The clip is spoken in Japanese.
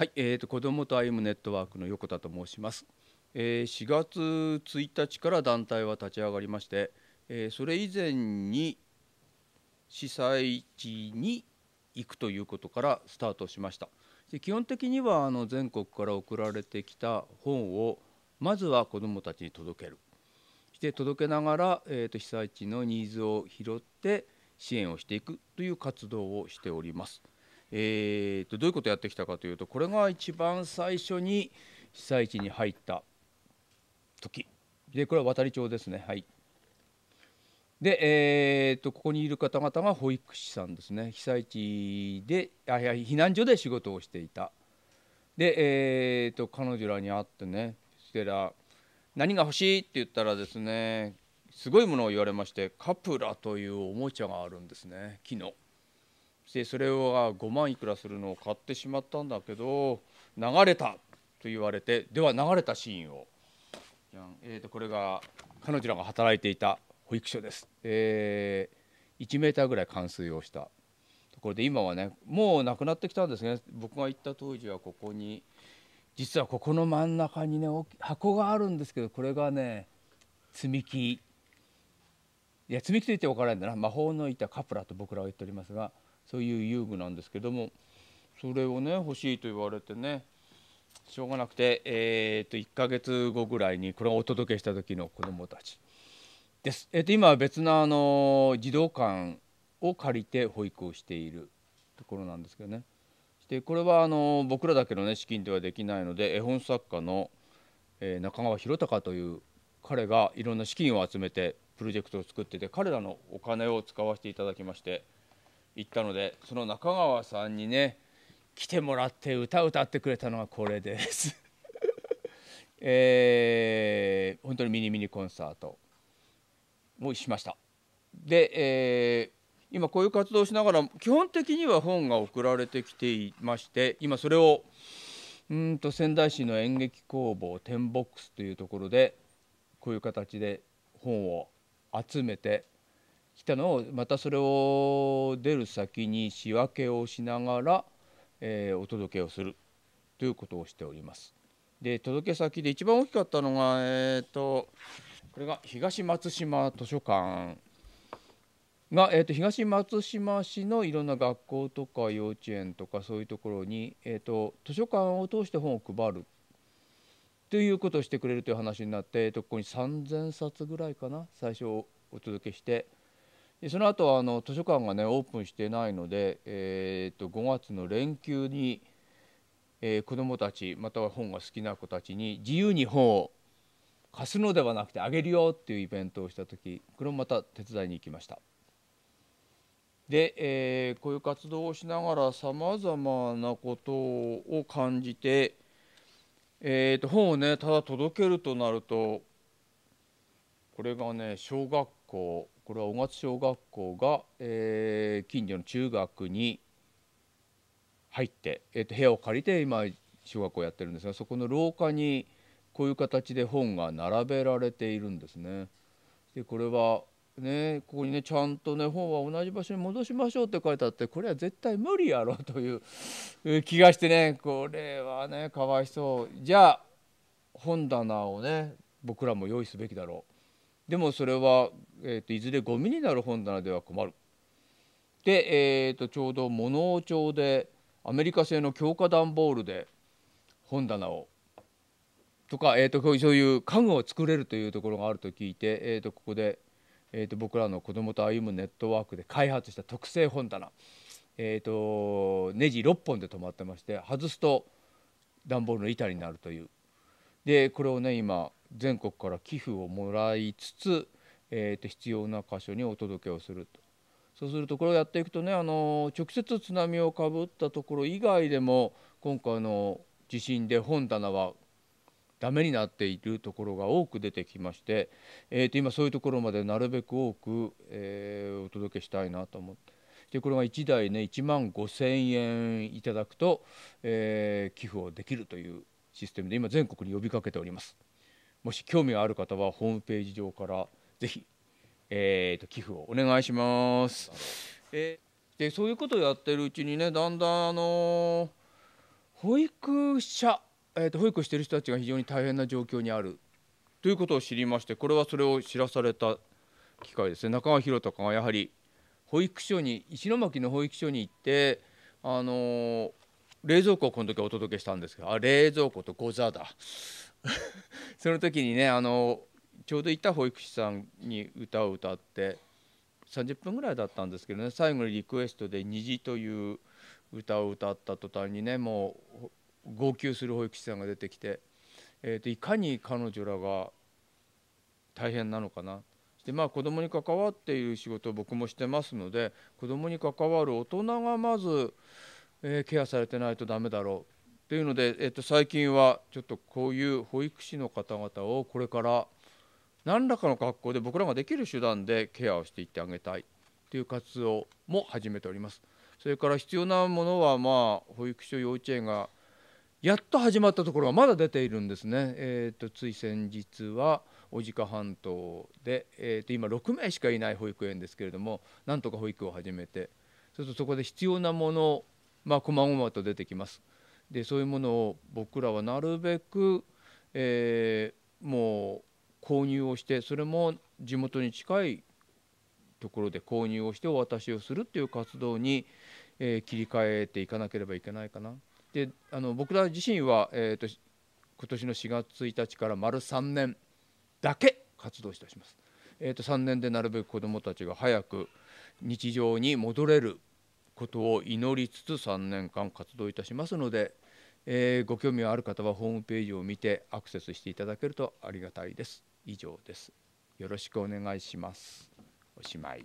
はい、えーと、子供と歩むネットワークの横田と申します、えー、4月1日から団体は立ち上がりまして、えー、それ以前に被災地に行くということからスタートしましたで基本的にはあの全国から送られてきた本をまずは子どもたちに届けるして届けながら、えーと、と被災地のニーズを拾って支援をしていくという活動をしております。えー、とどういうことをやってきたかというとこれが一番最初に被災地に入った時でこれは渡り町ですねはい。で、えーと、とここにいる方々が保育士さんですね被災地であいや避難所で仕事をしていたで、えーと、と彼女らに会ってねそしら「何が欲しい?」って言ったらですねすごいものを言われましてカプラというおもちゃがあるんですね木の。でそれを5万いくらするのを買ってしまったんだけど流れたと言われてでは流れたシーンを、えー、とこれが彼女らが働いていた保育所です、えー、1 m ぐらい冠水をしたところで今はねもうなくなってきたんですね僕が行った当時はここに実はここの真ん中にね箱があるんですけどこれがね積み木いや積み木と言って分からないんだな魔法の板カプラと僕らは言っておりますが。そういう遊具なんですけどもそれをね欲しいと言われてねしょうがなくて、えー、と1ヶ月後ぐらいにこれをお届けした時の子どもたちです。えー、と今は別のあの児童館を借りて保育をしているところなんですけどね。でこれはあの僕らだけの、ね、資金ではできないので絵本作家の、えー、中川宏隆という彼がいろんな資金を集めてプロジェクトを作ってて彼らのお金を使わせていただきまして。行ったのでその中川さんにね来てもらって歌歌ってくれたのがこれです えー、本当にミニミニコンサートをしました。で、えー、今こういう活動をしながら基本的には本が送られてきていまして今それをうんと仙台市の演劇工房テンボックスというところでこういう形で本を集めて来たのをまたそれを出る先に仕分けをしながら、えー、お届けをするということをしております。で届け先で一番大きかったのが、えーと、これが東松島図書館が、えーと、東松島市のいろんな学校とか幼稚園とかそういうところに、えーと、と図書館を通して本を配るということをしてくれるという話になって、えー、とここに3,000冊ぐらいかな最初お届けして。その後あの図書館がねオープンしてないので、えー、と5月の連休に、えー、子どもたちまたは本が好きな子たちに自由に本を貸すのではなくてあげるよっていうイベントをした時これもまた手伝いに行きました。で、えー、こういう活動をしながらさまざまなことを感じて、えー、と本をねただ届けるとなるとこれがね小学校これは雄勝小学校が、えー、近所の中学に入って、えー、と部屋を借りて今小学校やってるんですがそこの廊下にこういう形で本が並べられているんですね。でこれはね、ここにねちゃんとね本は同じ場所に戻しましょうって書いてあってこれは絶対無理やろという気がしてねこれはねかわいそうじゃあ本棚をね僕らも用意すべきだろうでもそれは、えーと、いずれゴミになる本棚では困る。で、えーと、ちょうど物置町でアメリカ製の強化段ボールで本棚をとか、えーと、とそういう家具を作れるというところがあると聞いて、えー、とここで、えー、と僕らの子どもと歩むネットワークで開発した特製本棚、えー、とネジ6本で止まってまして外すと段ボールの板になるという。でこれをね今全国から寄付をもらいつつ、えー、と必要な箇所にお届けをするとそうするとこれをやっていくとねあの直接津波をかぶったところ以外でも今回の地震で本棚はダメになっているところが多く出てきまして、えー、と今そういうところまでなるべく多く、えー、お届けしたいなと思って。でこれが1台ね1万5,000円いただくと、えー、寄付をできるというシステムで今全国に呼びかけております。もし興味がある方はホームページ上からぜひ、えーと、寄付をお願いします。えー、でそういうことをやってるうちにねだんだん、あのー、保育者、えーと、と保育してる人たちが非常に大変な状況にあるということを知りましてこれはそれを知らされた機会ですね中川宏隆がやはり保育所に石巻の保育所に行ってあのー、冷蔵庫をこの時お届けしたんですけどあ冷蔵庫とござだ その時にねあのちょうど行った保育士さんに歌を歌って30分ぐらいだったんですけどね最後にリクエストで「虹」という歌を歌った途端にねもう号泣する保育士さんが出てきて、えーと、いかに彼女らが大変なのかなでまあ子どもに関わっている仕事を僕もしてますので子どもに関わる大人がまず、えー、ケアされてないと駄目だろうというので、えっと、最近はちょっとこういう保育士の方々をこれから何らかの格好で僕らができる手段でケアをしていってあげたいという活動も始めております。それから必要なものは、まあ、保育所幼稚園がやっと始まったところがまだ出ているんですね。えーと、つい先日は小鹿半島で、えーと、今6名しかいない保育園ですけれどもなんとか保育を始めてそれとそこで必要なものまあ、細々と出てきます。でそういうものを僕らはなるべく、えー、もう購入をしてそれも地元に近いところで購入をしてお渡しをするっていう活動に、えー、切り替えていかなければいけないかな。であの僕ら自身は、えーと、今年の4月1日から丸3年だけ活動いたします。えーと3年でなるべく子どもたちが早く日常に戻れることを祈りつつ3年間活動いたしますので、えー、ご興味がある方はホームページを見てアクセスしていただけるとありがたいです。以上です。よろしくお願いします。おしまい。